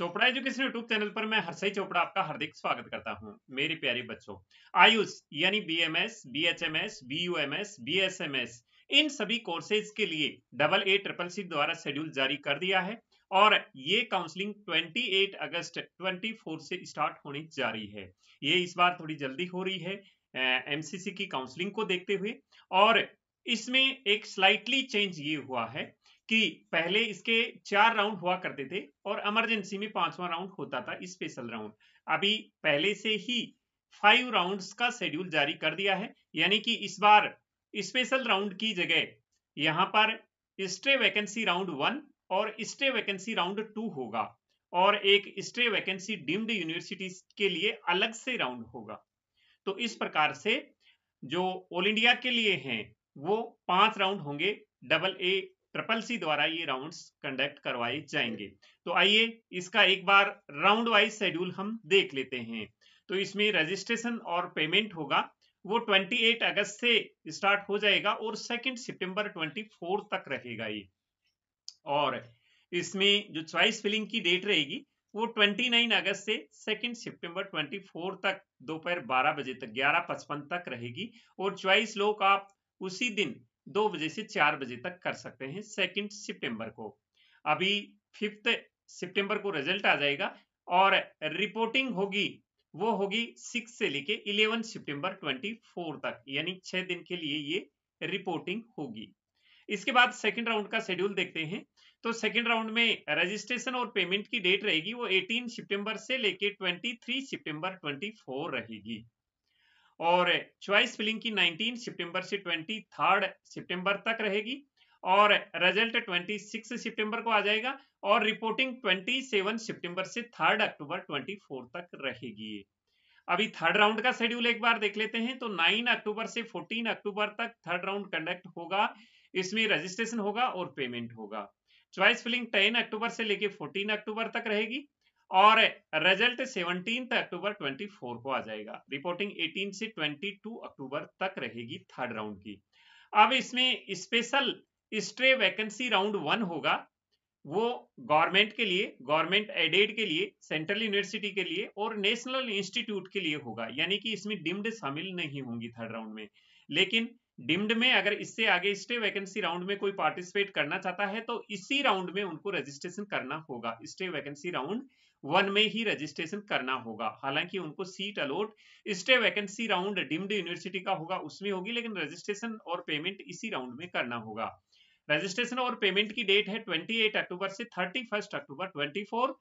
Chopra education YouTube channel पर मैं हरसई चोपड़ा आपका हार्दिक स्वागत करता हूं मेरे प्यारे बच्चों आयुष यानी B M S B H M S B U M S B S M S इन सभी कोर्सेज के लिए डबल ए ट्रिपल सी द्वारा शेड्यूल जारी कर दिया है और ये काउंसलिंग 28 अगस्त 24 से स्टार्ट होने जा रही है ये इस बार थोड़ी जल्दी हो रही है एमसीसी की काउंसलिंग को देखते हुए और इसमें एक स्लाइटली चेंज ये हुआ है कि पहले इसके चार राउंड हुआ करते थे और इमरजेंसी में पांचवा राउंड होता था स्पेशल राउंड अभी पहले से ही फाइव राउंड्स का शेड्यूल जारी कर दिया है यानी कि इस बार स्पेशल राउंड की जगह यहां पर स्ट्रे वैकेंसी राउंड वन और स्ट्रे वैकेंसी राउंड टू होगा और एक स्ट्रे वैकेंसी डीम्ड यूनिवर्सिटीज के लिए अलग से राउंड होगा तो इस प्रकार से जो ऑल इंडिया के लिए हैं वो पांच राउंड होंगे डबल ए ट्रिपल सी द्वारा ये राउंड्स कंडक्ट करवाए जाएंगे तो आइए इसका एक बार राउंड वाइज शेड्यूल हम देख लेते हैं तो इसमें रजिस्ट्रेशन और पेमेंट होगा वो 28 अगस्त से स्टार्ट हो जाएगा और सेकेंड सितंबर 24 तक रहेगा ये और इसमें जो चॉइस फिलिंग की डेट रहेगी वो 29 अगस्त से सेकेंड सितंबर 24 तक दोपहर 12 बजे तक 11:55 तक रहेगी और चॉइस लोग आप उसी दिन दो बजे से चार बजे तक कर सकते हैं सेकेंड सितंबर को अभी फिफ्थ सितंबर को रिजल्ट आ जाएगा और रिपोर्टिंग होगी वो होगी सिक्स से लेके इलेवन सितंबर ट्वेंटी फोर तक यानी छह दिन के लिए ये रिपोर्टिंग होगी इसके बाद सेकेंड राउंड का शेड्यूल देखते हैं तो सेकेंड राउंड में रजिस्ट्रेशन और पेमेंट की डेट रहेगी वो 18 सितंबर से लेके 23 सितंबर 24 रहेगी और चॉइस फिलिंग की 19 सितंबर से 23 सितंबर तक रहेगी और रिजल्ट 26 सितंबर को आ जाएगा और रिपोर्टिंग 27 सितंबर से 3 अक्टूबर 24 तक रहेगी अभी थर्ड राउंड का शेड्यूल एक बार देख लेते हैं तो 9 अक्टूबर से 14 अक्टूबर तक थर्ड राउंड कंडक्ट होगा इसमें रजिस्ट्रेशन होगा और पेमेंट होगा च्वाइस फिलिंग 10 अक्टूबर से लेके 14 अक्टूबर तक रहेगी और रिजल्ट 17 अक्टूबर 24 को आ जाएगा रिपोर्टिंग 18 से 22 अक्टूबर तक रहेगी थर्ड राउंड की अब इसमें special stray vacancy round one होगा वो गवर्नमेंट के लिए गवर्नमेंट एडेड के लिए सेंट्रल यूनिवर्सिटी के लिए और नेशनल इंस्टीट्यूट के लिए होगा यानी कि इसमें डिम्ड शामिल नहीं होंगी थर्ड राउंड में लेकिन डिम्ड में अगर इससे आगे स्टे वैकेंसी राउंड में कोई पार्टिसिपेट करना चाहता है तो इसी राउंड में उनको रजिस्ट्रेशन करना होगा स्टे वैकेंसी राउंड वन में ही रजिस्ट्रेशन करना होगा हालांकि उनको seat allot stray vacancy round deemed university का होगा उसमें होगी लेकिन रजिस्ट्रेशन और पेमेंट इसी राउंड में करना होगा रजिस्ट्रेशन और पेमेंट की डेट है 28 अक्टूबर से 31 अक्टूबर 24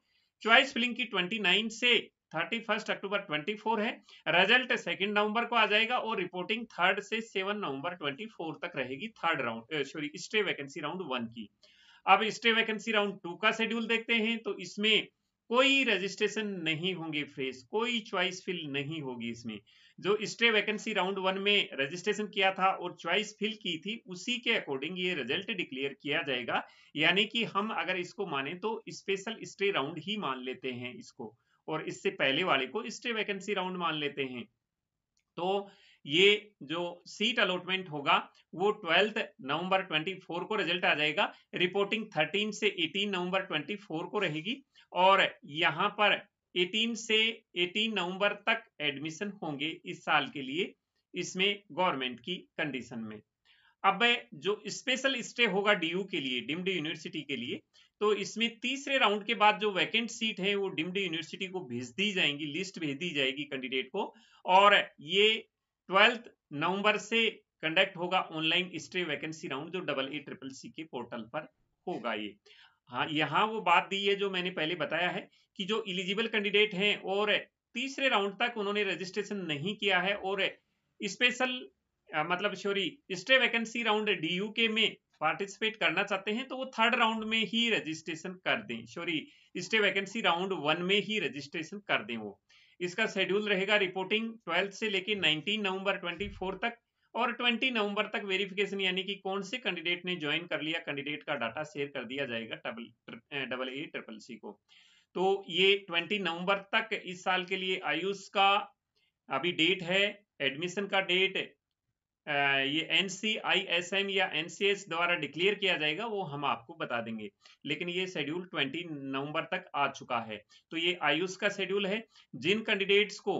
चॉइस फिलिंग की 29 से 31 अक्टूबर 24 है रिजल्ट सेकेंड नवंबर को आ जाएगा और रिपोर्टिंग थर्ड से सेवन नवंबर 24 तक रहेगी third round sorry stray vacancy round one की अब स्टे वैकेंसी राउंड टू का शेड्यूल देखते हैं तो इसमें कोई रजिस्ट्रेशन नहीं होंगे फ्रेश कोई चॉइस फिल नहीं होगी इसमें जो स्टे वैकेंसी राउंड वन में रजिस्ट्रेशन किया था और चॉइस फिल की थी उसी के अकॉर्डिंग ये रिजल्ट डिक्लेयर किया जाएगा यानी कि हम अगर इसको माने तो स्पेशल स्टे राउंड ही मान लेते हैं इसको और इससे पहले वाले को स्टे वैकेंसी राउंड मान लेते हैं तो ये जो सीट अलॉटमेंट होगा वो ट्वेल्थ नवंबर 24 को रिजल्ट आ जाएगा रिपोर्टिंग 13 से 18 नवंबर 24 को रहेगी और यहाँ पर 18 से 18 नवंबर तक एडमिशन होंगे इस साल के लिए इसमें गवर्नमेंट की कंडीशन में अब जो स्पेशल स्टे होगा डीयू के लिए डिम्ड यूनिवर्सिटी के लिए तो इसमें तीसरे राउंड के बाद जो वैकेंट सीट है वो डिम्ड यूनिवर्सिटी को भेज दी जाएंगी लिस्ट भेज दी जाएगी कैंडिडेट को और ये ट्वेल्थ नवंबर से कंडक्ट होगा ऑनलाइन स्ट्रे वैकेंसी राउंड जो डबल ए ट्रिपल सी के पोर्टल पर होगा ये हाँ यहाँ वो बात दी है जो मैंने पहले बताया है कि जो इलिजिबल कैंडिडेट हैं और तीसरे राउंड तक उन्होंने रजिस्ट्रेशन नहीं किया है और स्पेशल मतलब sorry stray vacancy round D के में पार्टिसिपेट करना चाहते हैं तो वो थर्ड राउंड में ही रजिस्ट्रेशन कर दें sorry stray vacancy round one में ही रजिस्ट्रेशन कर दें वो इसका शेड्यूल रहेगा रिपोर्टिंग ट्वेल्थ से लेकर नाइनटीन नवंबर ट्वेंटी तक और 20 नवंबर तक वेरिफिकेशन यानी कि कौन से कैंडिडेट ने ज्वाइन कर लिया कैंडिडेट का डाटा शेयर कर दिया जाएगा double double A triple C को तो ये 20 नवंबर तक इस साल के लिए आयुष का अभी डेट है एडमिशन का डेट ये N C I S M या एन सी एस द्वारा डिक्लेयर किया जाएगा वो हम आपको बता देंगे लेकिन ये शेड्यूल ट्वेंटी नवंबर तक आ चुका है तो ये आयुष का शेड्यूल है जिन कैंडिडेट्स को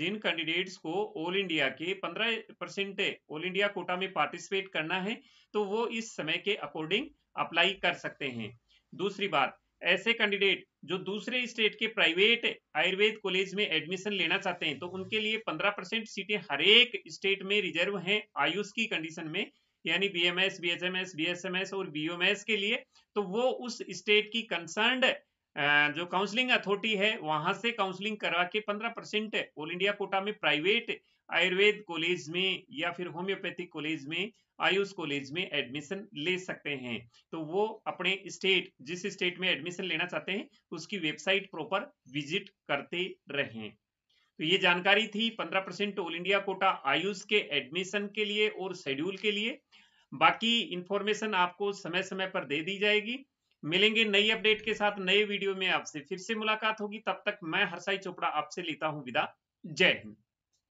जिन कैंडिडेट्स को ऑल इंडिया के 15 परसेंट ऑल इंडिया कोटा में पार्टिसिपेट करना है तो वो इस समय के अकॉर्डिंग अप्लाई कर सकते हैं दूसरी बात ऐसे कैंडिडेट जो दूसरे स्टेट के प्राइवेट आयुर्वेद कॉलेज में एडमिशन लेना चाहते हैं तो उनके लिए 15 परसेंट सीटें हरेक स्टेट में रिजर्व हैं आयुष की कंडीशन में यानी B M S B M S B S M S और बी एम एस के लिए तो वो उस स्टेट की कंसर्न्ड जो काउंसलिंग अथॉरिटी है वहां से काउंसलिंग करवा के पंद्रह परसेंट ऑल इंडिया कोटा में प्राइवेट आयुर्वेद कॉलेज में या फिर होम्योपैथिक कॉलेज में आयुष कॉलेज में एडमिशन ले सकते हैं तो वो अपने स्टेट जिस स्टेट में एडमिशन लेना चाहते हैं उसकी वेबसाइट प्रॉपर विजिट करते रहें तो ये जानकारी थी पंद्रह percent all India quota Ayush के एडमिशन के लिए और शेड्यूल के लिए बाकी इंफॉर्मेशन आपको समय समय पर दे दी जाएगी मिलेंगे नई अपडेट के साथ नए वीडियो में आपसे फिर से मुलाकात होगी तब तक मैं हरसाई चोपड़ा आपसे लेता हूं विदा जय हिंद